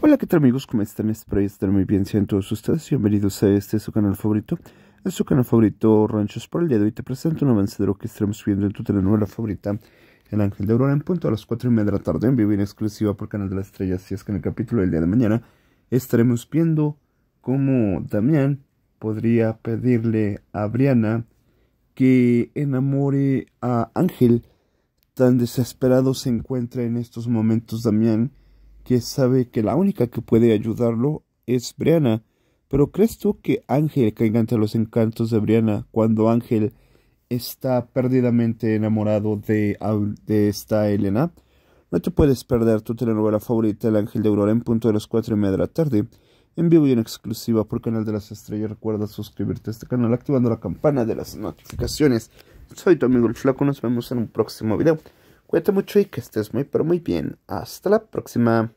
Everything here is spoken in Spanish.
Hola, ¿qué tal amigos? ¿Cómo están? Espero estar muy bien, sean todos ustedes bienvenidos a este su canal favorito. Es su canal favorito Ranchos por el día de hoy. Te presento un avance de lo que estaremos viendo en tu telenovela favorita, El Ángel de Aurora, en punto a las 4 y media de la tarde, en vivo en exclusiva por Canal de la Estrella. si es que en el capítulo del día de mañana estaremos viendo cómo Damián podría pedirle a Brianna que enamore a Ángel. Tan desesperado se encuentra en estos momentos Damián que sabe que la única que puede ayudarlo es Brianna. Pero ¿crees tú que Ángel caiga ante los encantos de Brianna cuando Ángel está perdidamente enamorado de, de esta Elena? No te puedes perder tu telenovela favorita El Ángel de Aurora en punto de las 4 y media de la tarde, en vivo y en exclusiva por Canal de las Estrellas. Recuerda suscribirte a este canal activando la campana de las notificaciones. Soy tu amigo el Flaco, nos vemos en un próximo video. Cuídate mucho y que estés muy pero muy bien. Hasta la próxima.